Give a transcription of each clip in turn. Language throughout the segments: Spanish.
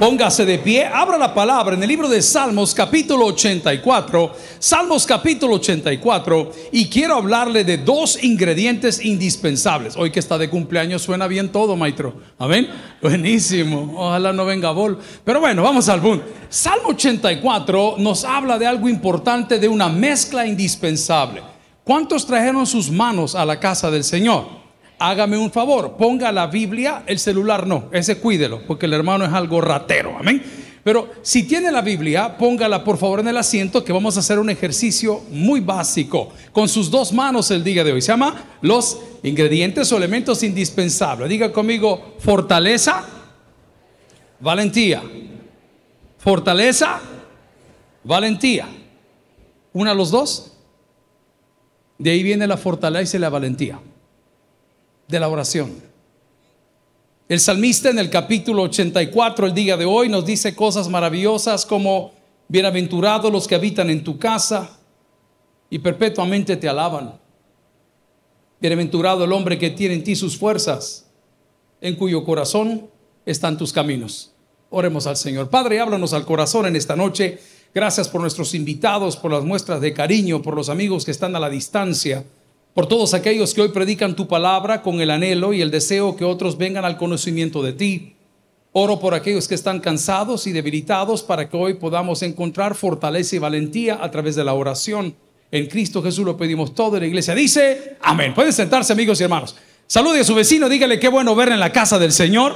Póngase de pie, abra la palabra en el libro de Salmos capítulo 84, Salmos capítulo 84, y quiero hablarle de dos ingredientes indispensables. Hoy que está de cumpleaños suena bien todo, maestro. Amén. Buenísimo. Ojalá no venga bol. Pero bueno, vamos al boom. Salmo 84 nos habla de algo importante, de una mezcla indispensable. ¿Cuántos trajeron sus manos a la casa del Señor? hágame un favor, ponga la Biblia, el celular no, ese cuídelo, porque el hermano es algo ratero, amén. Pero si tiene la Biblia, póngala por favor en el asiento que vamos a hacer un ejercicio muy básico con sus dos manos el día de hoy. Se llama los ingredientes o elementos indispensables. Diga conmigo, fortaleza, valentía. Fortaleza, valentía. Una los dos. De ahí viene la fortaleza y la valentía de la oración. El salmista en el capítulo 84, el día de hoy, nos dice cosas maravillosas como, bienaventurados los que habitan en tu casa y perpetuamente te alaban. Bienaventurado el hombre que tiene en ti sus fuerzas, en cuyo corazón están tus caminos. Oremos al Señor. Padre, háblanos al corazón en esta noche. Gracias por nuestros invitados, por las muestras de cariño, por los amigos que están a la distancia por todos aquellos que hoy predican tu palabra con el anhelo y el deseo que otros vengan al conocimiento de ti. Oro por aquellos que están cansados y debilitados para que hoy podamos encontrar fortaleza y valentía a través de la oración. En Cristo Jesús lo pedimos todo en la iglesia dice, amén. Pueden sentarse amigos y hermanos. Salude a su vecino, dígale qué bueno ver en la casa del Señor.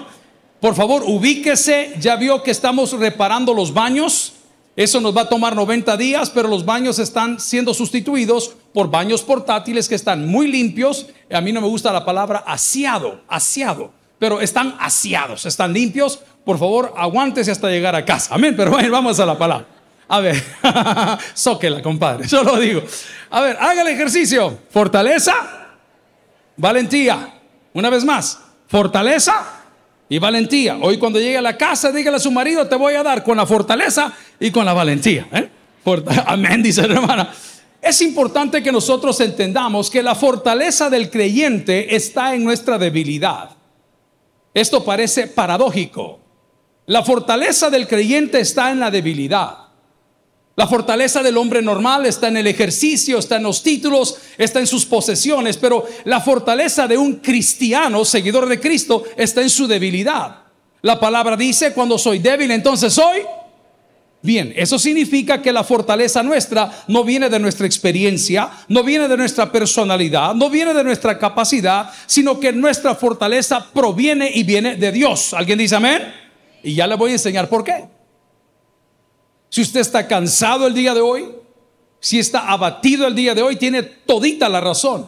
Por favor, ubíquese, ya vio que estamos reparando los baños. Eso nos va a tomar 90 días, pero los baños están siendo sustituidos por baños portátiles que están muy limpios. A mí no me gusta la palabra aseado, aseado, pero están aseados, están limpios. Por favor, aguántese hasta llegar a casa. Amén, pero bueno, vamos a la palabra. A ver, zóquela, compadre, yo lo digo. A ver, haga el ejercicio. Fortaleza, valentía. Una vez más, fortaleza, y valentía. Hoy cuando llegue a la casa, dígale a su marido, te voy a dar con la fortaleza y con la valentía. ¿eh? Amén, dice la hermana. Es importante que nosotros entendamos que la fortaleza del creyente está en nuestra debilidad. Esto parece paradójico. La fortaleza del creyente está en la debilidad. La fortaleza del hombre normal está en el ejercicio, está en los títulos, está en sus posesiones, pero la fortaleza de un cristiano, seguidor de Cristo, está en su debilidad. La palabra dice, cuando soy débil, entonces soy. Bien, eso significa que la fortaleza nuestra no viene de nuestra experiencia, no viene de nuestra personalidad, no viene de nuestra capacidad, sino que nuestra fortaleza proviene y viene de Dios. ¿Alguien dice amén? Y ya le voy a enseñar por qué. Si usted está cansado el día de hoy, si está abatido el día de hoy, tiene todita la razón.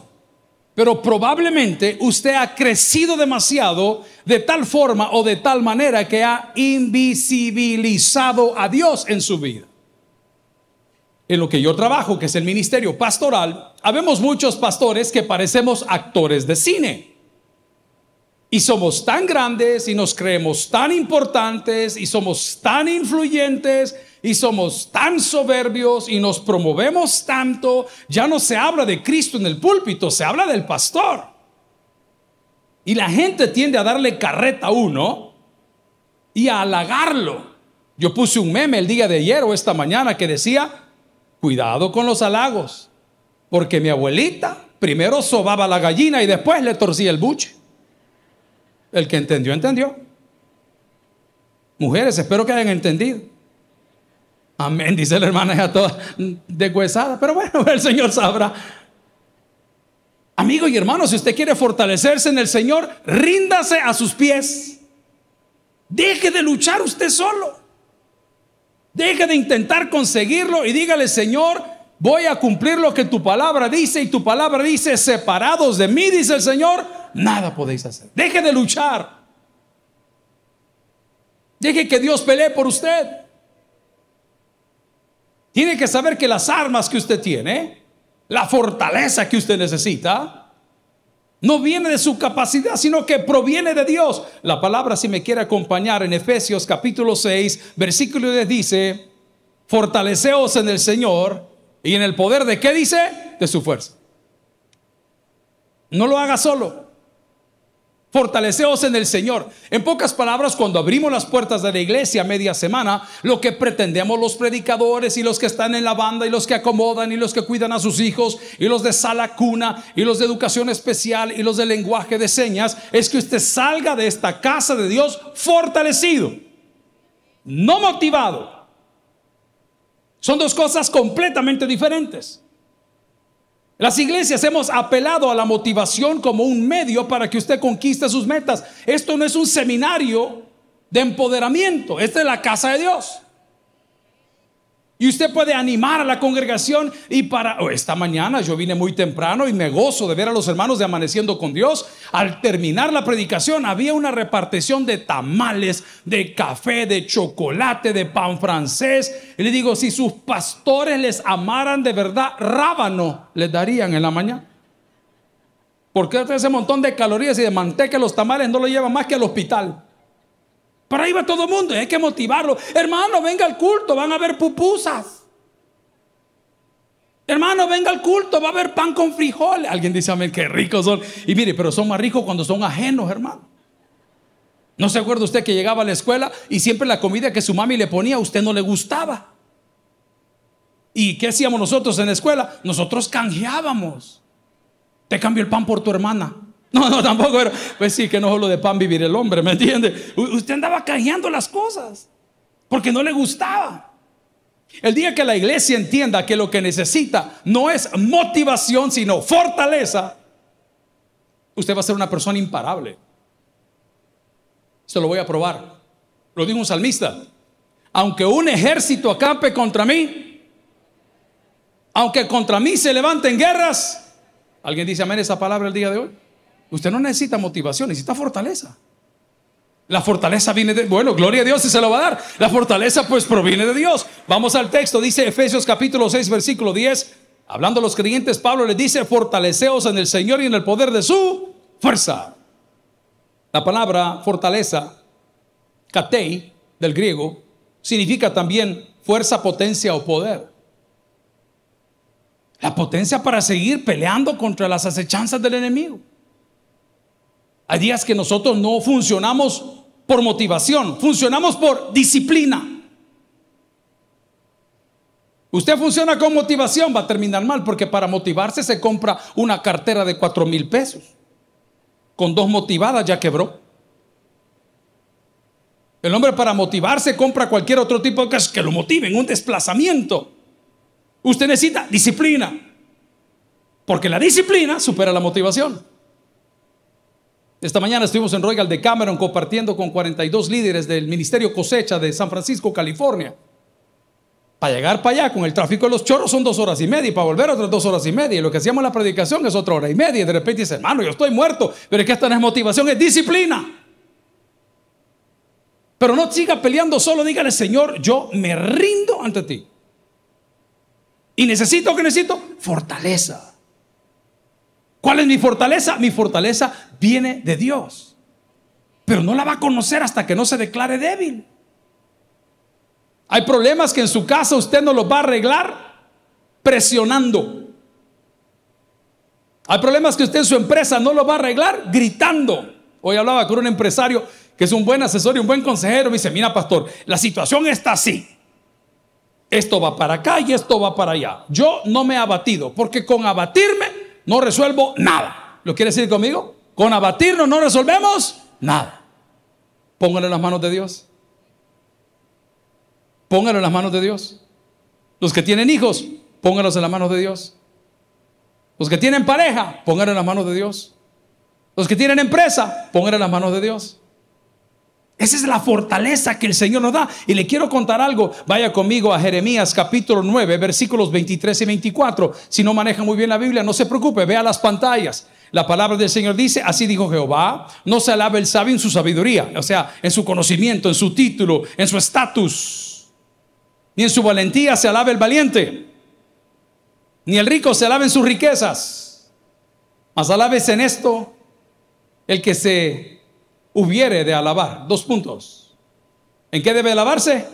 Pero probablemente usted ha crecido demasiado de tal forma o de tal manera que ha invisibilizado a Dios en su vida. En lo que yo trabajo, que es el ministerio pastoral, habemos muchos pastores que parecemos actores de cine. Y somos tan grandes y nos creemos tan importantes y somos tan influyentes y somos tan soberbios y nos promovemos tanto, ya no se habla de Cristo en el púlpito, se habla del pastor. Y la gente tiende a darle carreta a uno y a halagarlo. Yo puse un meme el día de ayer o esta mañana que decía, cuidado con los halagos, porque mi abuelita primero sobaba la gallina y después le torcía el buche. El que entendió, entendió. Mujeres, espero que hayan entendido. Amén, dice la hermana ya toda deshuesada. Pero bueno, el Señor sabrá. Amigo y hermano, si usted quiere fortalecerse en el Señor, ríndase a sus pies. Deje de luchar usted solo. Deje de intentar conseguirlo y dígale, Señor, voy a cumplir lo que tu palabra dice. Y tu palabra dice, separados de mí, dice el Señor, nada podéis hacer. Deje de luchar. Deje que Dios pelee por usted. Tiene que saber que las armas que usted tiene, la fortaleza que usted necesita, no viene de su capacidad, sino que proviene de Dios. La palabra, si me quiere acompañar en Efesios capítulo 6, versículo 10 dice, fortaleceos en el Señor y en el poder de qué dice? De su fuerza. No lo haga solo. Fortaleceos en el Señor. En pocas palabras, cuando abrimos las puertas de la iglesia media semana, lo que pretendemos los predicadores y los que están en la banda y los que acomodan y los que cuidan a sus hijos y los de sala cuna y los de educación especial y los de lenguaje de señas es que usted salga de esta casa de Dios fortalecido, no motivado. Son dos cosas completamente diferentes. Las iglesias hemos apelado a la motivación como un medio para que usted conquiste sus metas. Esto no es un seminario de empoderamiento, esta es la casa de Dios. Y usted puede animar a la congregación y para oh, esta mañana yo vine muy temprano y me gozo de ver a los hermanos de amaneciendo con Dios. Al terminar la predicación había una repartición de tamales, de café, de chocolate, de pan francés. Y le digo, si sus pastores les amaran de verdad, rábano les darían en la mañana. Porque ese montón de calorías y de manteca los tamales no lo llevan más que al hospital. Para ahí va todo el mundo y hay que motivarlo. Hermano, venga al culto, van a haber pupusas. Hermano, venga al culto, va a haber pan con frijoles. Alguien dice, amén, qué ricos son. Y mire, pero son más ricos cuando son ajenos, hermano. ¿No se acuerda usted que llegaba a la escuela y siempre la comida que su mami le ponía a usted no le gustaba? ¿Y qué hacíamos nosotros en la escuela? Nosotros canjeábamos. Te cambio el pan por tu hermana. No, no, tampoco era. Pues sí, que no solo de pan vivir el hombre, ¿me entiende? Usted andaba callando las cosas porque no le gustaba. El día que la iglesia entienda que lo que necesita no es motivación, sino fortaleza, usted va a ser una persona imparable. Se lo voy a probar. Lo dijo un salmista. Aunque un ejército acampe contra mí, aunque contra mí se levanten guerras, ¿alguien dice amén esa palabra el día de hoy? Usted no necesita motivación, necesita fortaleza. La fortaleza viene de, bueno, gloria a Dios y se lo va a dar. La fortaleza pues proviene de Dios. Vamos al texto, dice Efesios capítulo 6, versículo 10. Hablando a los creyentes, Pablo les dice, fortaleceos en el Señor y en el poder de su fuerza. La palabra fortaleza, katei, del griego, significa también fuerza, potencia o poder. La potencia para seguir peleando contra las acechanzas del enemigo. Hay días que nosotros no funcionamos por motivación, funcionamos por disciplina. Usted funciona con motivación, va a terminar mal, porque para motivarse se compra una cartera de cuatro mil pesos. Con dos motivadas ya quebró. El hombre para motivarse compra cualquier otro tipo de cosas que lo motiven, un desplazamiento. Usted necesita disciplina, porque la disciplina supera la motivación. Esta mañana estuvimos en Royal de Cameron compartiendo con 42 líderes del Ministerio Cosecha de San Francisco, California. Para llegar para allá con el tráfico de los chorros son dos horas y media y para volver otras dos horas y media. Y lo que hacíamos en la predicación es otra hora y media. Y de repente dice, hermano, yo estoy muerto. Pero es que esta no es motivación, es disciplina. Pero no siga peleando solo, dígale, Señor, yo me rindo ante ti. Y necesito ¿qué necesito fortaleza. ¿Cuál es mi fortaleza? Mi fortaleza viene de Dios. Pero no la va a conocer hasta que no se declare débil. Hay problemas que en su casa usted no los va a arreglar presionando. Hay problemas que usted en su empresa no los va a arreglar gritando. Hoy hablaba con un empresario que es un buen asesor y un buen consejero. Me dice, mira pastor, la situación está así. Esto va para acá y esto va para allá. Yo no me he abatido porque con abatirme no resuelvo nada. ¿Lo quiere decir conmigo? Con abatirnos no resolvemos nada. en las manos de Dios. Póngalo en las manos de Dios. Los que tienen hijos, póngalos en las manos de Dios. Los que tienen pareja, pónganlo en las manos de Dios. Los que tienen empresa, pónganlo en las manos de Dios. Esa es la fortaleza que el Señor nos da. Y le quiero contar algo. Vaya conmigo a Jeremías capítulo 9, versículos 23 y 24. Si no maneja muy bien la Biblia, no se preocupe, vea las pantallas. La palabra del Señor dice, así dijo Jehová, no se alabe el sabio en su sabiduría, o sea, en su conocimiento, en su título, en su estatus. Ni en su valentía se alabe el valiente. Ni el rico se alabe en sus riquezas. Mas alabes en esto el que se hubiere de alabar. Dos puntos. ¿En qué debe alabarse?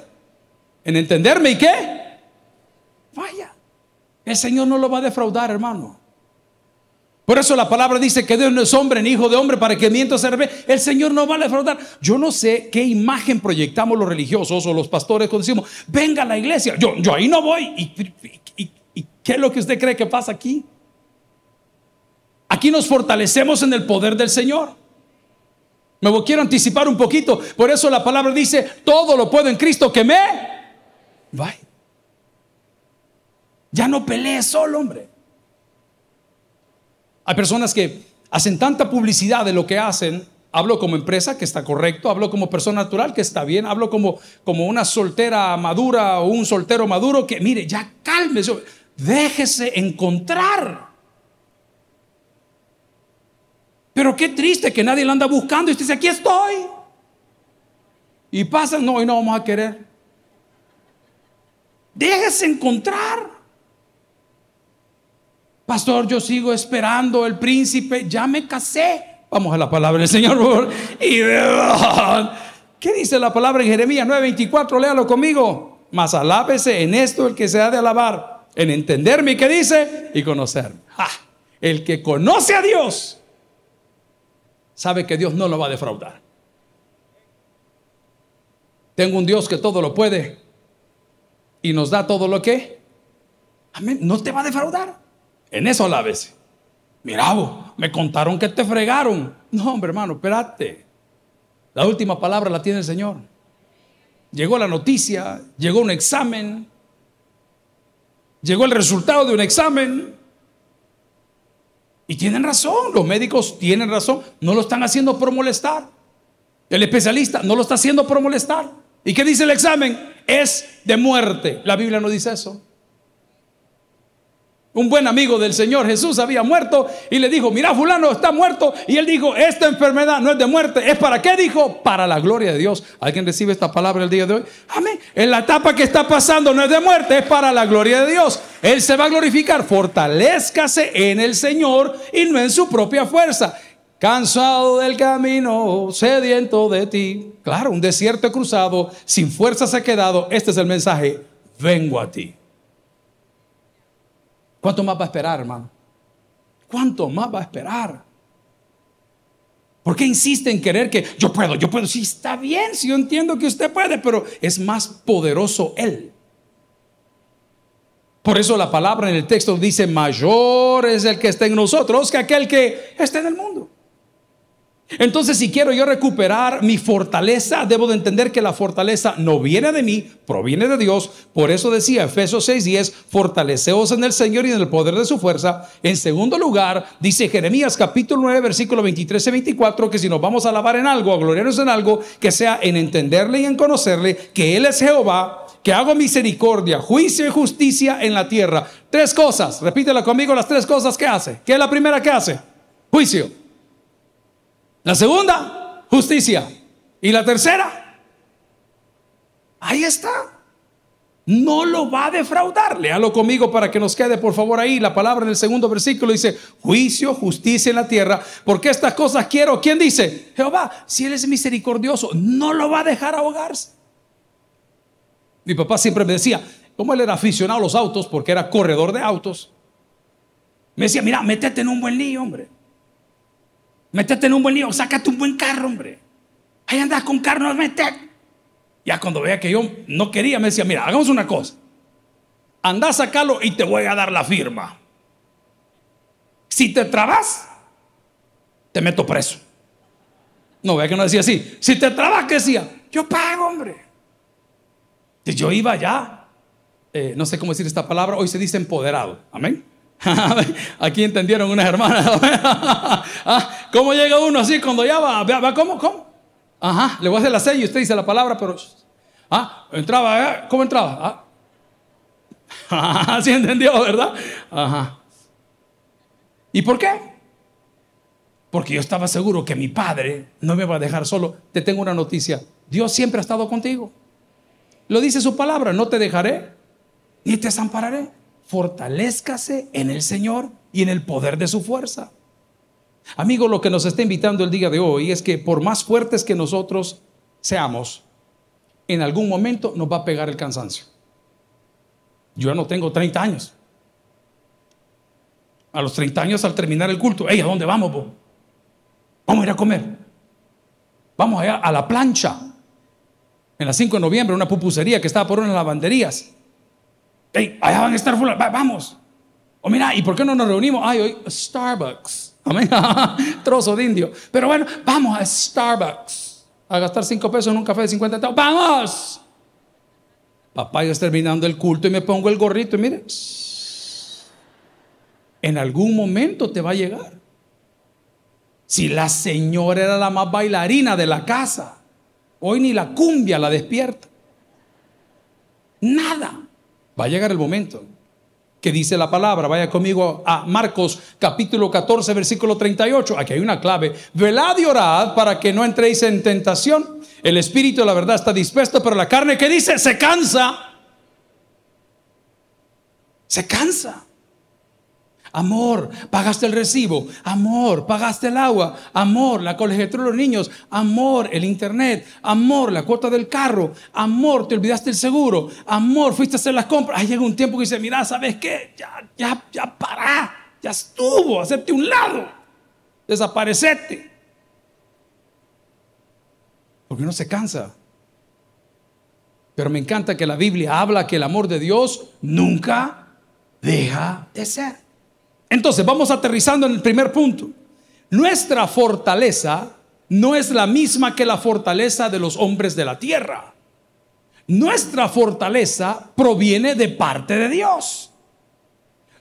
En entenderme y qué. Vaya. El Señor no lo va a defraudar, hermano. Por eso la palabra dice que Dios no es hombre ni hijo de hombre para que miento se El Señor no va a defraudar. Yo no sé qué imagen proyectamos los religiosos o los pastores cuando decimos, venga a la iglesia. Yo, ahí no voy. y qué es lo que usted cree que pasa aquí? Aquí nos fortalecemos en el poder del Señor. Me quiero anticipar un poquito. Por eso la palabra dice, todo lo puedo en Cristo que me... Ya no peleé solo, hombre. Hay personas que hacen tanta publicidad de lo que hacen. Hablo como empresa, que está correcto. Hablo como persona natural, que está bien. Hablo como, como una soltera madura o un soltero maduro, que mire, ya cálmese. Déjese encontrar. Pero qué triste que nadie lo anda buscando y usted dice, aquí estoy. Y pasa, no, hoy no vamos a querer. Déjese encontrar. Pastor, yo sigo esperando el príncipe, ya me casé. Vamos a la palabra del Señor. y ¿Qué dice la palabra en Jeremías 9:24? Léalo conmigo. Mas alábese en esto el que se ha de alabar, en entenderme, que dice y conocerme. El que conoce a Dios sabe que Dios no lo va a defraudar. Tengo un Dios que todo lo puede y nos da todo lo que. Amén. No te va a defraudar. En eso la vez. Mira, me contaron que te fregaron. No, hombre, hermano, espérate. La última palabra la tiene el Señor. Llegó la noticia, llegó un examen, llegó el resultado de un examen. Y tienen razón, los médicos tienen razón, no lo están haciendo por molestar. El especialista no lo está haciendo por molestar. ¿Y qué dice el examen? Es de muerte. La Biblia no dice eso. Un buen amigo del Señor Jesús había muerto y le dijo, mira, fulano está muerto. Y él dijo, esta enfermedad no es de muerte, ¿es para qué? Dijo, para la gloria de Dios. ¿Alguien recibe esta palabra el día de hoy? Amén. En la etapa que está pasando no es de muerte, es para la gloria de Dios. Él se va a glorificar. fortalezcase en el Señor y no en su propia fuerza. Cansado del camino, sediento de ti. Claro, un desierto cruzado, sin fuerzas ha quedado. Este es el mensaje. Vengo a ti. ¿Cuánto más va a esperar, hermano? ¿Cuánto más va a esperar? ¿Por qué insiste en querer que yo puedo, yo puedo? Si está bien, si yo entiendo que usted puede, pero es más poderoso Él. Por eso la palabra en el texto dice, mayor es el que está en nosotros que aquel que está en el mundo. Entonces, si quiero yo recuperar mi fortaleza, debo de entender que la fortaleza no viene de mí, proviene de Dios. Por eso decía Efesios 6:10, fortaleceos en el Señor y en el poder de su fuerza. En segundo lugar, dice Jeremías capítulo 9, versículo 23 y 24, que si nos vamos a alabar en algo, a gloriarnos en algo, que sea en entenderle y en conocerle que Él es Jehová, que hago misericordia, juicio y justicia en la tierra. Tres cosas, repítela conmigo las tres cosas que hace. ¿Qué es la primera que hace? Juicio. La segunda, justicia. Y la tercera, ahí está. No lo va a defraudar. Léalo conmigo para que nos quede, por favor, ahí. La palabra en el segundo versículo dice, juicio, justicia en la tierra, porque estas cosas quiero. ¿Quién dice? Jehová, si Él es misericordioso, no lo va a dejar ahogarse. Mi papá siempre me decía, como él era aficionado a los autos, porque era corredor de autos, me decía, mira, métete en un buen lío, hombre. Métete en un buen lío, sácate un buen carro, hombre. Ahí andas con carro, no mete. Ya cuando veía que yo no quería, me decía, mira, hagamos una cosa. Anda a sacarlo y te voy a dar la firma. Si te trabas, te meto preso. No, vea que no decía así. Si te trabas, ¿qué decía, yo pago, hombre. Y yo iba ya eh, no sé cómo decir esta palabra, hoy se dice empoderado. Amén. Aquí entendieron unas hermanas. Ah, ¿Cómo llega uno así cuando ya va? va ¿Cómo? ¿Cómo? Ajá, le voy a hacer la sella y usted dice la palabra, pero. Ah, entraba, eh, ¿cómo entraba? Ah. sí entendió, ¿verdad? Ajá. ¿Y por qué? Porque yo estaba seguro que mi padre no me va a dejar solo. Te tengo una noticia. Dios siempre ha estado contigo. Lo dice su palabra, no te dejaré ni te desampararé. fortalezcase en el Señor y en el poder de su fuerza. Amigo, lo que nos está invitando el día de hoy es que por más fuertes que nosotros seamos, en algún momento nos va a pegar el cansancio. Yo ya no tengo 30 años. A los 30 años al terminar el culto, hey, ¿a dónde vamos? Vamos a ir a comer. Vamos allá a la plancha. En la 5 de noviembre, una pupusería que estaba por unas lavanderías. Hey, allá van a estar full, vamos. O oh, mira, ¿y por qué no nos reunimos? Ay, hoy Starbucks. Amén. Trozo de indio. Pero bueno, vamos a Starbucks a gastar cinco pesos en un café de 50 centavos. ¡Vamos! Papá, ya está terminando el culto y me pongo el gorrito y mire, en algún momento te va a llegar. Si la señora era la más bailarina de la casa, hoy ni la cumbia la despierta. Nada. Va a llegar el momento que dice la palabra. Vaya conmigo a Marcos capítulo 14, versículo 38. Aquí hay una clave. Velad y orad para que no entréis en tentación. El espíritu, de la verdad, está dispuesto, pero la carne que dice se cansa. Se cansa. Amor, pagaste el recibo. Amor, pagaste el agua. Amor, la colegiatura de los niños. Amor, el internet. Amor, la cuota del carro. Amor, te olvidaste el seguro. Amor, fuiste a hacer las compras. Ahí llega un tiempo que dice, mira, ¿sabes qué? Ya, ya, ya pará. Ya estuvo. Hacerte un lado. Desaparecete. Porque uno se cansa. Pero me encanta que la Biblia habla que el amor de Dios nunca deja de ser. Entonces, vamos aterrizando en el primer punto. Nuestra fortaleza no es la misma que la fortaleza de los hombres de la tierra. Nuestra fortaleza proviene de parte de Dios.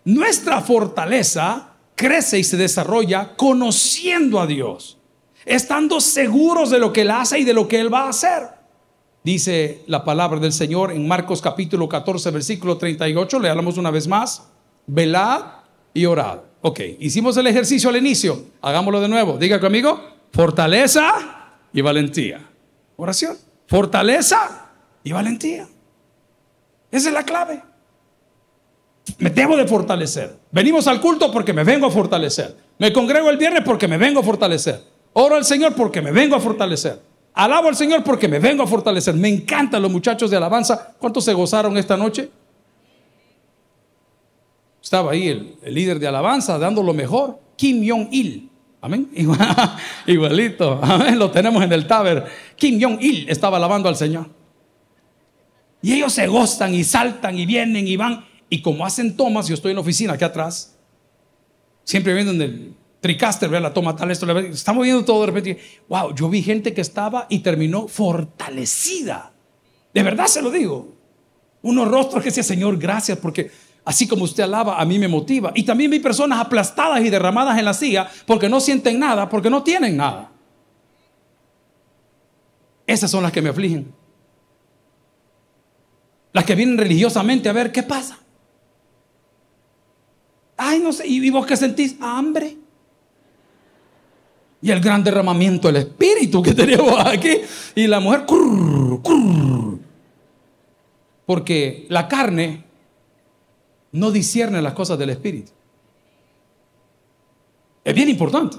Nuestra fortaleza crece y se desarrolla conociendo a Dios, estando seguros de lo que Él hace y de lo que Él va a hacer. Dice la palabra del Señor en Marcos capítulo 14, versículo 38, le hablamos una vez más, velad y orar, Ok, hicimos el ejercicio al inicio, hagámoslo de nuevo. Diga conmigo, fortaleza y valentía. Oración, fortaleza y valentía. Esa es la clave. Me debo de fortalecer. Venimos al culto porque me vengo a fortalecer. Me congrego el viernes porque me vengo a fortalecer. Oro al Señor porque me vengo a fortalecer. Alabo al Señor porque me vengo a fortalecer. Me encantan los muchachos de alabanza. ¿Cuántos se gozaron esta noche? Estaba ahí el, líder de alabanza dando lo mejor, Kim Jong-il. Amén. Igualito. Amén. Lo tenemos en el taber. Kim Jong-il estaba alabando al Señor. Y ellos se gozan y saltan y vienen y van. Y como hacen tomas, yo estoy en la oficina aquí atrás. Siempre viendo en el Tricaster, ver la toma tal, esto. Estamos viendo todo de repente. Wow, yo vi gente que estaba y terminó fortalecida. De verdad se lo digo. Unos rostros que decía, Señor, gracias porque Así como usted alaba, a mí me motiva. Y también vi personas aplastadas y derramadas en la silla porque no sienten nada, porque no tienen nada. Esas son las que me afligen. Las que vienen religiosamente a ver qué pasa. Ay, no sé, ¿y vos qué sentís? Hambre. Y el gran derramamiento del espíritu que tenemos aquí. Y la mujer, porque la carne no discierne las cosas del Espíritu. Es bien importante.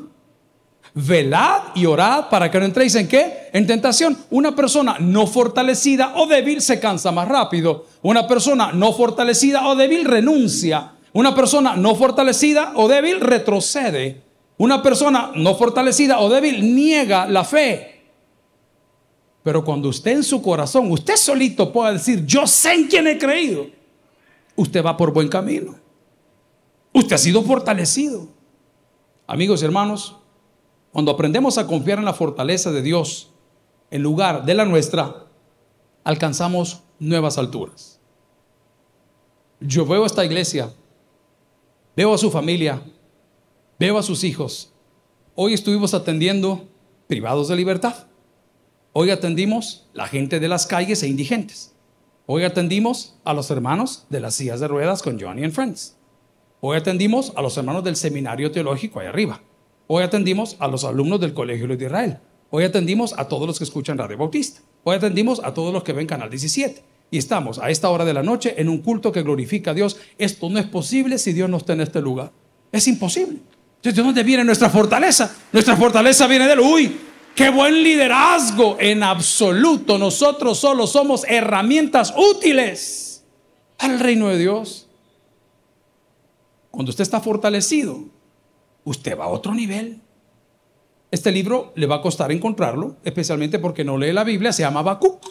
Velad y orad para que no entréis en qué? En tentación. Una persona no fortalecida o débil se cansa más rápido. Una persona no fortalecida o débil renuncia. Una persona no fortalecida o débil retrocede. Una persona no fortalecida o débil niega la fe. Pero cuando usted en su corazón, usted solito pueda decir, yo sé en quién he creído usted va por buen camino. Usted ha sido fortalecido. Amigos y hermanos, cuando aprendemos a confiar en la fortaleza de Dios en lugar de la nuestra, alcanzamos nuevas alturas. Yo veo a esta iglesia, veo a su familia, veo a sus hijos. Hoy estuvimos atendiendo privados de libertad. Hoy atendimos la gente de las calles e indigentes. Hoy atendimos a los hermanos de las sillas de ruedas con Johnny and Friends. Hoy atendimos a los hermanos del seminario teológico ahí arriba. Hoy atendimos a los alumnos del Colegio de Israel. Hoy atendimos a todos los que escuchan Radio Bautista. Hoy atendimos a todos los que ven Canal 17. Y estamos a esta hora de la noche en un culto que glorifica a Dios. Esto no es posible si Dios no está en este lugar. Es imposible. ¿de dónde viene nuestra fortaleza? Nuestra fortaleza viene de Él. Uy, Qué buen liderazgo en absoluto. Nosotros solo somos herramientas útiles al reino de Dios. Cuando usted está fortalecido, usted va a otro nivel. Este libro le va a costar encontrarlo, especialmente porque no lee la Biblia, se llama Habacuc.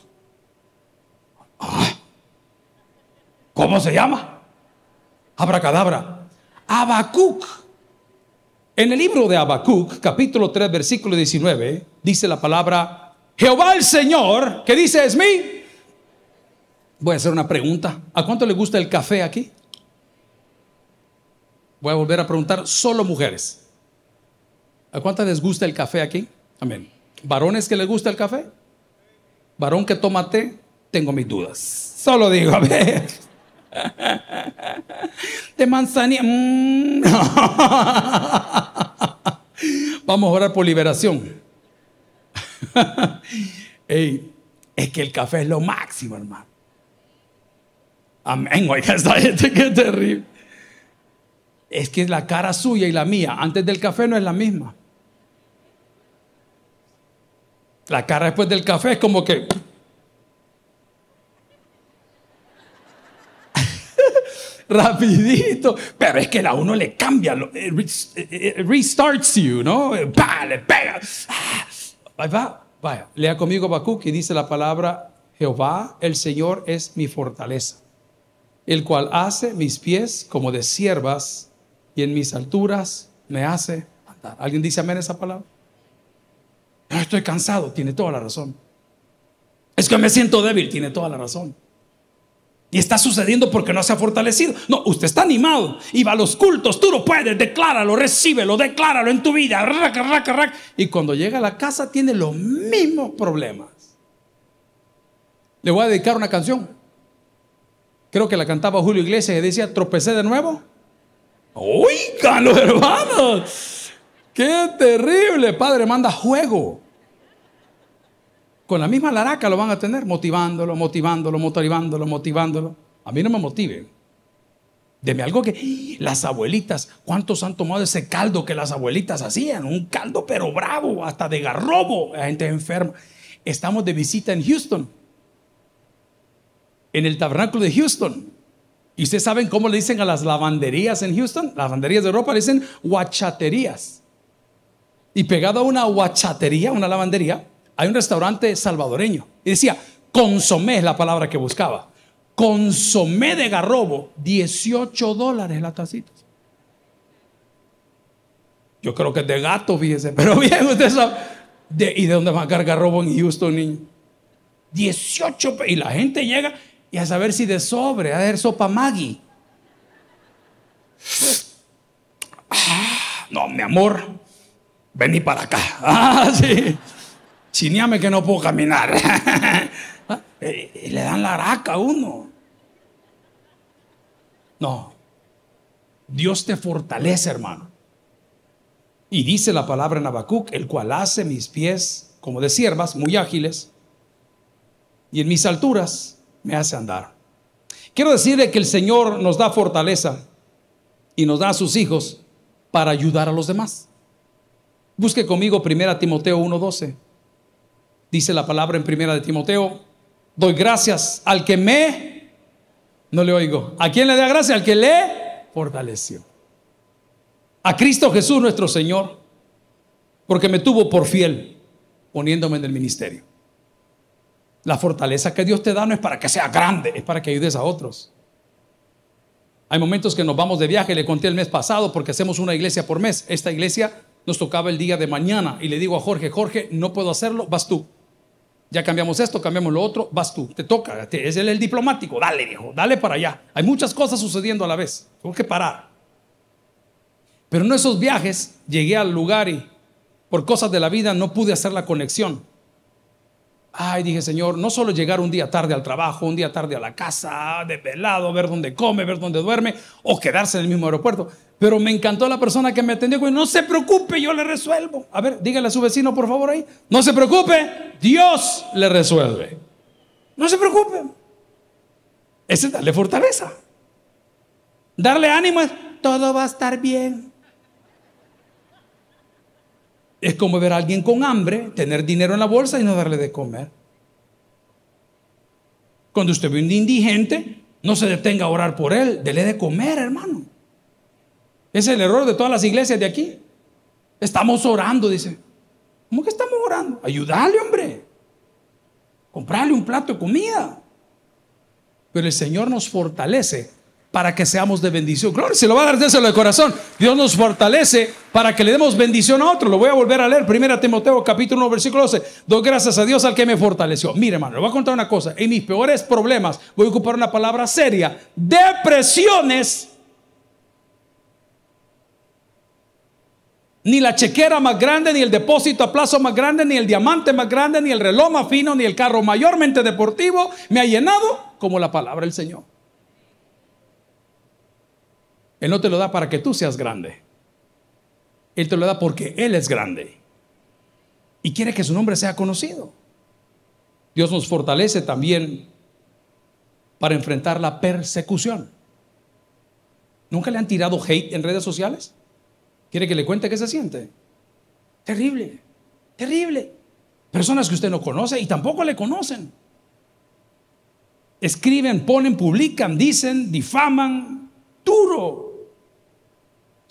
¿Cómo se llama? Abracadabra. Habacuc. En el libro de Habacuc, capítulo 3, versículo 19, dice la palabra Jehová el Señor, que dice es mí. Voy a hacer una pregunta. ¿A cuánto le gusta el café aquí? Voy a volver a preguntar, solo mujeres. ¿A cuánto les gusta el café aquí? Amén. ¿Varones que les gusta el café? ¿Varón que toma té? Tengo mis dudas. Solo digo, a ver. De manzanilla. Mm. Vamos a orar por liberación. es que el café es lo máximo, hermano. Amén, oiga, esta gente que terrible. Es que la cara suya y la mía antes del café no es la misma. La cara después del café es como que. Rapidito. Pero es que a uno le cambia. Eh, eh, eh, restarts you, ¿no? ¡Bah! Le ah, va, vaya, lea conmigo Bakú y dice la palabra Jehová, el Señor es mi fortaleza, el cual hace mis pies como de siervas y en mis alturas me hace andar. ¿Alguien dice amén esa palabra? yo estoy cansado, tiene toda la razón. Es que me siento débil, tiene toda la razón. Y está sucediendo porque no se ha fortalecido. No, usted está animado y va a los cultos. Tú lo puedes, decláralo, recíbelo, decláralo en tu vida. Y cuando llega a la casa tiene los mismos problemas. Le voy a dedicar una canción. Creo que la cantaba Julio Iglesias y decía, tropecé de nuevo. ¡Uy, los hermanos. Qué terrible. Padre, manda juego con la misma laraca lo van a tener, motivándolo, motivándolo, motivándolo, motivándolo. A mí no me motive. Deme algo que ¡Ah! las abuelitas, ¿cuántos han tomado ese caldo que las abuelitas hacían? Un caldo pero bravo, hasta de garrobo, la gente enferma. Estamos de visita en Houston, en el tabernáculo de Houston. ¿Y ustedes saben cómo le dicen a las lavanderías en Houston? Lavanderías de ropa le dicen guachaterías. Y pegado a una guachatería, una lavandería, hay un restaurante salvadoreño. Y decía, consomé es la palabra que buscaba. Consomé de garrobo, 18 dólares la tacita. Yo creo que es de gato, Fíjense Pero bien, usted sabe. ¿Y de dónde va a cargar Garrobo en Houston, niño? 18 Y la gente llega y a saber si de sobre, a ver sopa Maggie ah, no, mi amor, vení para acá. Ah, sí chineame que no puedo caminar. Ah, eh, eh, le dan la araca a uno. No. Dios te fortalece, hermano. Y dice la palabra en Habacuc, el cual hace mis pies como de siervas, muy ágiles, y en mis alturas me hace andar. Quiero decirle que el Señor nos da fortaleza y nos da a sus hijos para ayudar a los demás. Busque conmigo 1 Timoteo 1:12. Dice la palabra en primera de Timoteo, doy gracias al que me, no le oigo, ¿a quien le da gracias? Al que le fortaleció. A Cristo Jesús nuestro Señor, porque me tuvo por fiel poniéndome en el ministerio. La fortaleza que Dios te da no es para que sea grande, es para que ayudes a otros. Hay momentos que nos vamos de viaje, le conté el mes pasado porque hacemos una iglesia por mes. Esta iglesia nos tocaba el día de mañana y le digo a Jorge, Jorge, no puedo hacerlo, vas tú ya cambiamos esto, cambiamos lo otro, vas tú, te toca, es el, el diplomático, dale viejo, dale para allá. Hay muchas cosas sucediendo a la vez, tengo que parar. Pero en esos viajes llegué al lugar y por cosas de la vida no pude hacer la conexión. Ay, dije, Señor, no solo llegar un día tarde al trabajo, un día tarde a la casa, desvelado, ver dónde come, ver dónde duerme, o quedarse en el mismo aeropuerto. Pero me encantó la persona que me atendió, güey, no se preocupe, yo le resuelvo. A ver, dígale a su vecino, por favor, ahí. No se preocupe, Dios le resuelve. No se preocupe. Ese es darle fortaleza. Darle ánimo todo va a estar bien. Es como ver a alguien con hambre, tener dinero en la bolsa y no darle de comer. Cuando usted ve un indigente, no se detenga a orar por él, dele de comer, hermano. Es el error de todas las iglesias de aquí. Estamos orando, dice. ¿Cómo que estamos orando? Ayudarle, hombre. Comprarle un plato de comida. Pero el Señor nos fortalece para que seamos de bendición. Gloria, se lo va a dar, de corazón. Dios nos fortalece para que le demos bendición a otro. Lo voy a volver a leer. Primera Timoteo, capítulo 1, versículo 12. Doy gracias a Dios al que me fortaleció. Mire, hermano, le voy a contar una cosa. En mis peores problemas, voy a ocupar una palabra seria. Depresiones. Ni la chequera más grande, ni el depósito a plazo más grande, ni el diamante más grande, ni el reloj más fino, ni el carro mayormente deportivo me ha llenado como la palabra del Señor. Él no te lo da para que tú seas grande. Él te lo da porque Él es grande. Y quiere que su nombre sea conocido. Dios nos fortalece también para enfrentar la persecución. ¿Nunca le han tirado hate en redes sociales? ¿Quiere que le cuente qué se siente? Terrible, terrible. Personas que usted no conoce y tampoco le conocen. Escriben, ponen, publican, dicen, difaman, duro,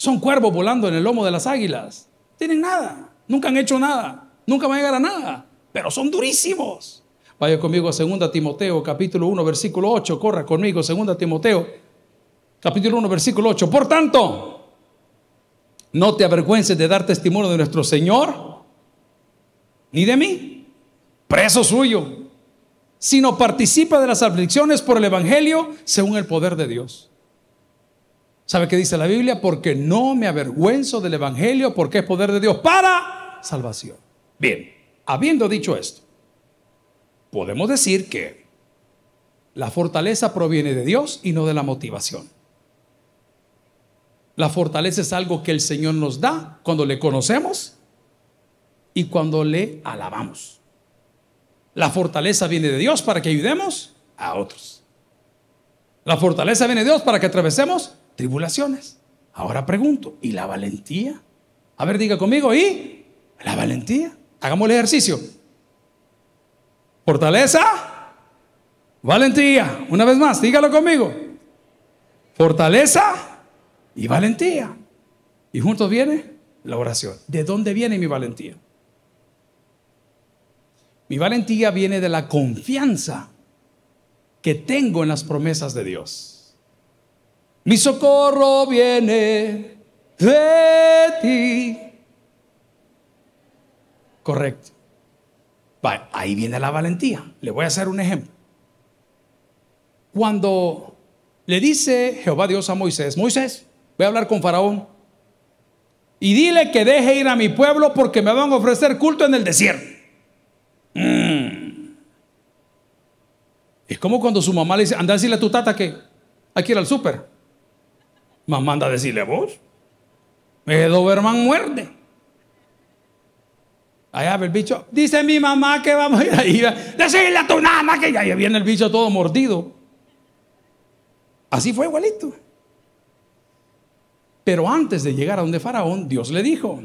son cuervos volando en el lomo de las águilas. Tienen nada, nunca han hecho nada, nunca van a llegar a nada, pero son durísimos. Vaya conmigo a 2 Timoteo, capítulo 1, versículo 8. Corra conmigo, 2 Timoteo, capítulo 1, versículo 8. Por tanto, no te avergüences de dar testimonio de nuestro Señor, ni de mí, preso suyo, sino participa de las aflicciones por el Evangelio según el poder de Dios. ¿Sabe qué dice la Biblia? Porque no me avergüenzo del Evangelio, porque es poder de Dios para salvación. Bien, habiendo dicho esto, podemos decir que la fortaleza proviene de Dios y no de la motivación. La fortaleza es algo que el Señor nos da cuando le conocemos y cuando le alabamos. La fortaleza viene de Dios para que ayudemos a otros. La fortaleza viene de Dios para que atravesemos tribulaciones. Ahora pregunto, ¿y la valentía? A ver, diga conmigo, ¿y la valentía? Hagamos el ejercicio. Fortaleza, valentía. Una vez más, dígalo conmigo. Fortaleza y valentía. Y juntos viene la oración. ¿De dónde viene mi valentía? Mi valentía viene de la confianza que tengo en las promesas de Dios. Mi socorro viene de ti. Correcto. ahí viene la valentía. Le voy a hacer un ejemplo. Cuando le dice Jehová Dios a Moisés, Moisés, voy a hablar con Faraón. Y dile que deje ir a mi pueblo porque me van a ofrecer culto en el desierto. Mm. Es como cuando su mamá le dice, anda a decirle a tu tata que hay que ir al súper. Más manda a decirle a vos. ver Doberman muerde. Allá abre el bicho. Dice mi mamá que vamos a ir ahí. Decirle a tu mamá que ya viene el bicho todo mordido. Así fue igualito. Pero antes de llegar a donde Faraón, Dios le dijo,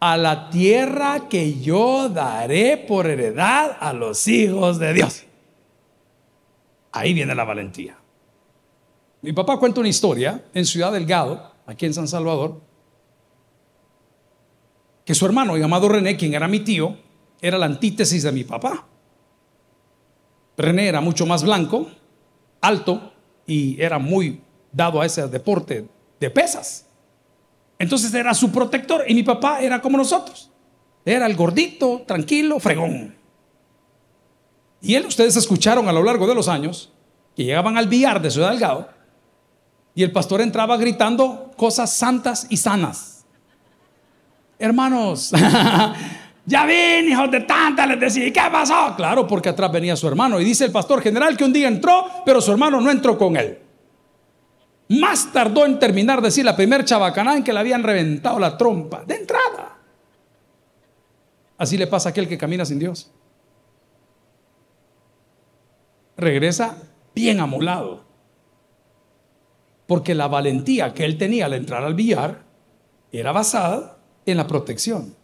a la tierra que yo daré por heredad a los hijos de Dios. Ahí viene la valentía. Mi papá cuenta una historia en Ciudad Delgado, aquí en San Salvador, que su hermano llamado René, quien era mi tío, era la antítesis de mi papá. René era mucho más blanco, alto y era muy dado a ese deporte de pesas. Entonces era su protector y mi papá era como nosotros. Era el gordito, tranquilo, fregón. Y él, ustedes escucharon a lo largo de los años que llegaban al billar de Ciudad Delgado y el pastor entraba gritando cosas santas y sanas. Hermanos, ya ven, hijos de tanta, les decía, ¿qué pasó? Claro, porque atrás venía su hermano. Y dice el pastor general que un día entró, pero su hermano no entró con él. Más tardó en terminar de decir la primer chabacaná en que le habían reventado la trompa de entrada. Así le pasa a aquel que camina sin Dios. Regresa bien amolado porque la valentía que él tenía al entrar al billar era basada en la protección.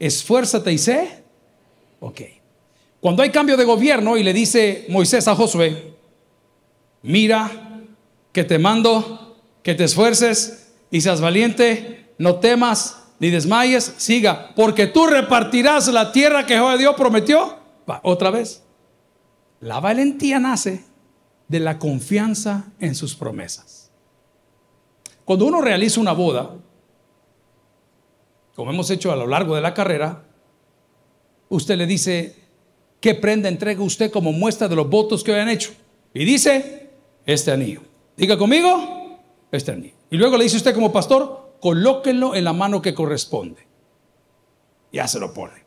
Esfuérzate y sé. Ok. Cuando hay cambio de gobierno y le dice Moisés a Josué, mira que te mando, que te esfuerces y seas valiente, no temas ni desmayes, siga, porque tú repartirás la tierra que Jehová Dios prometió. otra vez. La valentía nace de la confianza en sus promesas. Cuando uno realiza una boda, como hemos hecho a lo largo de la carrera, usted le dice, ¿qué prenda entrega usted como muestra de los votos que hoy hecho? Y dice, este anillo. Diga conmigo, este anillo. Y luego le dice usted como pastor, colóquenlo en la mano que corresponde. Ya se lo pone.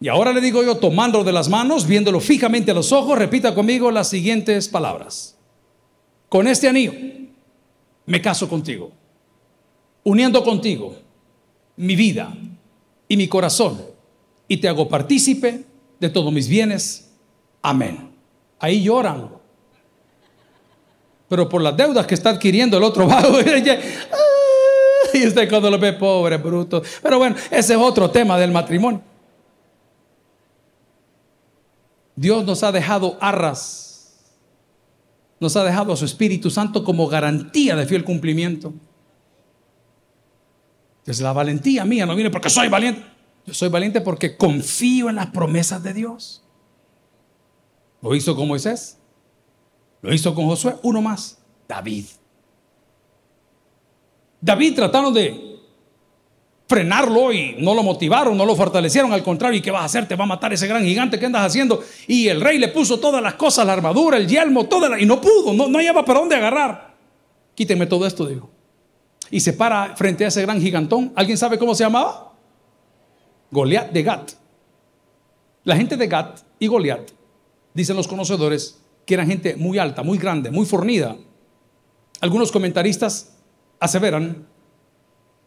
Y ahora le digo yo, tomándolo de las manos, viéndolo fijamente a los ojos, repita conmigo las siguientes palabras. Con este anillo me caso contigo, uniendo contigo mi vida y mi corazón, y te hago partícipe de todos mis bienes. Amén. Ahí lloran. Pero por las deudas que está adquiriendo el otro vago, ah", y usted cuando lo ve, pobre bruto. Pero bueno, ese es otro tema del matrimonio. Dios nos ha dejado arras, nos ha dejado a su Espíritu Santo como garantía de fiel cumplimiento. Entonces la valentía mía no viene porque soy valiente. Yo soy valiente porque confío en las promesas de Dios. Lo hizo con Moisés, lo hizo con Josué, uno más, David. David trataron de frenarlo y no lo motivaron, no lo fortalecieron, al contrario, ¿y qué vas a hacer? Te va a matar ese gran gigante que andas haciendo. Y el rey le puso todas las cosas, la armadura, el yelmo, toda la, y no pudo, no, no para dónde agarrar. Quíteme todo esto, digo. Y se para frente a ese gran gigantón. ¿Alguien sabe cómo se llamaba? Goliat de Gat. La gente de Gat y Goliat, dicen los conocedores, que eran gente muy alta, muy grande, muy fornida. Algunos comentaristas aseveran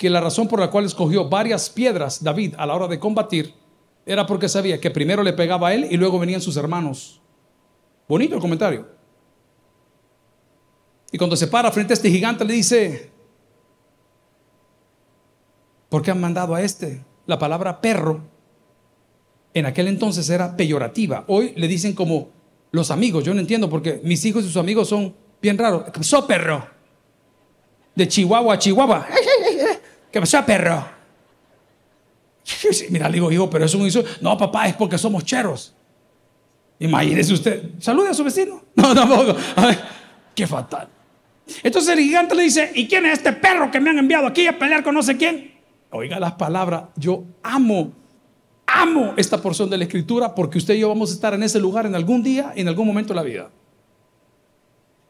que la razón por la cual escogió varias piedras David a la hora de combatir era porque sabía que primero le pegaba a él y luego venían sus hermanos. Bonito el comentario. Y cuando se para frente a este gigante le dice, ¿por qué han mandado a este? La palabra perro en aquel entonces era peyorativa. Hoy le dicen como los amigos. Yo no entiendo porque mis hijos y sus amigos son bien raros. So perro. De Chihuahua a Chihuahua que me sea perro? Mira, le digo, hijo, pero es un insulto. No, papá, es porque somos cheros. Imagínese usted, salude a su vecino. No, tampoco. qué fatal. Entonces el gigante le dice, ¿y quién es este perro que me han enviado aquí a pelear con no sé quién? Oiga las palabras, yo amo, amo esta porción de la escritura porque usted y yo vamos a estar en ese lugar en algún día, en algún momento de la vida.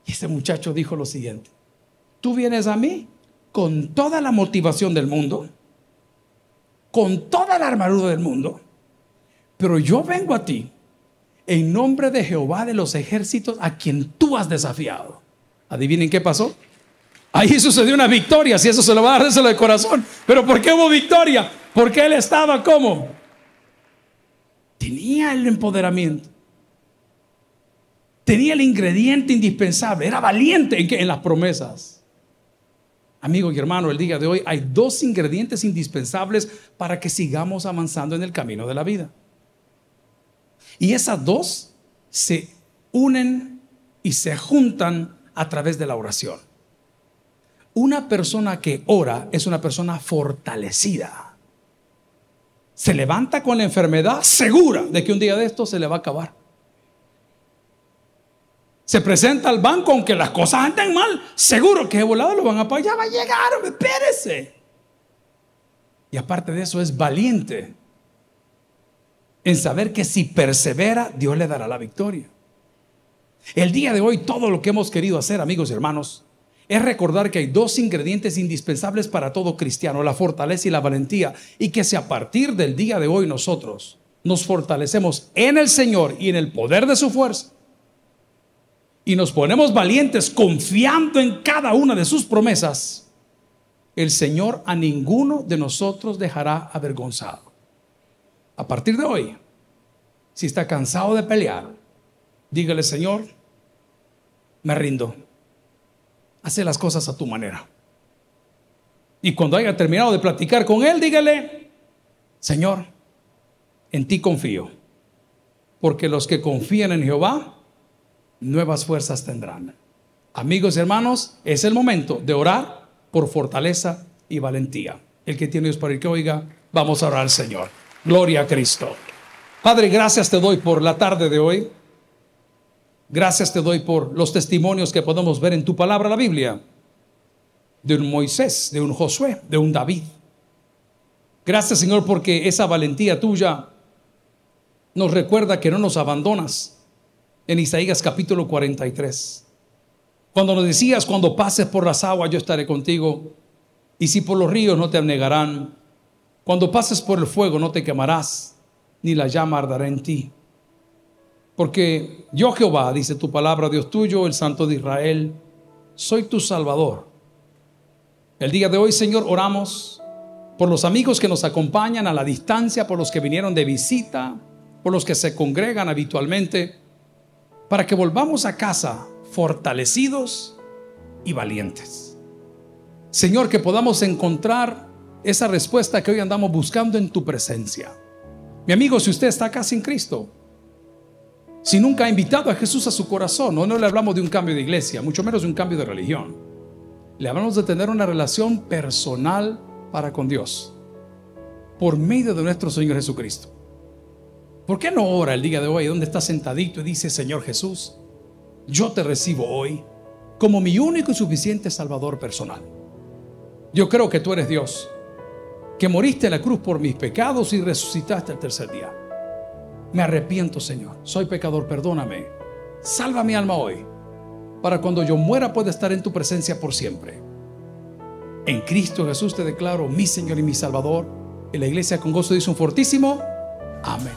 Y ese muchacho dijo lo siguiente, tú vienes a mí con toda la motivación del mundo, con toda la armadura del mundo, pero yo vengo a ti en nombre de Jehová de los ejércitos a quien tú has desafiado. Adivinen qué pasó. Ahí sucedió una victoria, si eso se lo va a dar, déselo de corazón. Pero ¿por qué hubo victoria? Porque él estaba como. Tenía el empoderamiento. Tenía el ingrediente indispensable. Era valiente en las promesas. Amigo y hermano, el día de hoy hay dos ingredientes indispensables para que sigamos avanzando en el camino de la vida. Y esas dos se unen y se juntan a través de la oración. Una persona que ora es una persona fortalecida. Se levanta con la enfermedad segura de que un día de esto se le va a acabar se presenta al banco, aunque las cosas anden mal, seguro que he volado lo van a pagar. va a llegar, espérese. Y aparte de eso, es valiente en saber que si persevera, Dios le dará la victoria. El día de hoy, todo lo que hemos querido hacer, amigos y hermanos, es recordar que hay dos ingredientes indispensables para todo cristiano, la fortaleza y la valentía, y que si a partir del día de hoy nosotros nos fortalecemos en el Señor y en el poder de su fuerza, y nos ponemos valientes confiando en cada una de sus promesas, el Señor a ninguno de nosotros dejará avergonzado. A partir de hoy, si está cansado de pelear, dígale, Señor, me rindo. Hace las cosas a tu manera. Y cuando haya terminado de platicar con Él, dígale, Señor, en ti confío. Porque los que confían en Jehová nuevas fuerzas tendrán. Amigos y hermanos, es el momento de orar por fortaleza y valentía. El que tiene Dios para el que oiga, vamos a orar al Señor. Gloria a Cristo. Padre, gracias te doy por la tarde de hoy. Gracias te doy por los testimonios que podemos ver en tu palabra, la Biblia, de un Moisés, de un Josué, de un David. Gracias Señor porque esa valentía tuya nos recuerda que no nos abandonas, en Isaías capítulo 43. Cuando nos decías, cuando pases por las aguas, yo estaré contigo, y si por los ríos no te abnegarán, cuando pases por el fuego no te quemarás, ni la llama ardará en ti. Porque yo Jehová, dice tu palabra, Dios tuyo, el Santo de Israel, soy tu Salvador. El día de hoy, Señor, oramos por los amigos que nos acompañan a la distancia, por los que vinieron de visita, por los que se congregan habitualmente para que volvamos a casa fortalecidos y valientes. Señor, que podamos encontrar esa respuesta que hoy andamos buscando en tu presencia. Mi amigo, si usted está acá sin Cristo, si nunca ha invitado a Jesús a su corazón, o no le hablamos de un cambio de iglesia, mucho menos de un cambio de religión. Le hablamos de tener una relación personal para con Dios, por medio de nuestro Señor Jesucristo. ¿Por qué no ora el día de hoy donde está sentadito y dice, Señor Jesús, yo te recibo hoy como mi único y suficiente Salvador personal? Yo creo que tú eres Dios, que moriste en la cruz por mis pecados y resucitaste el tercer día. Me arrepiento, Señor, soy pecador, perdóname. Salva mi alma hoy, para cuando yo muera pueda estar en tu presencia por siempre. En Cristo Jesús te declaro mi Señor y mi Salvador. En la iglesia con gozo dice un fortísimo Amén.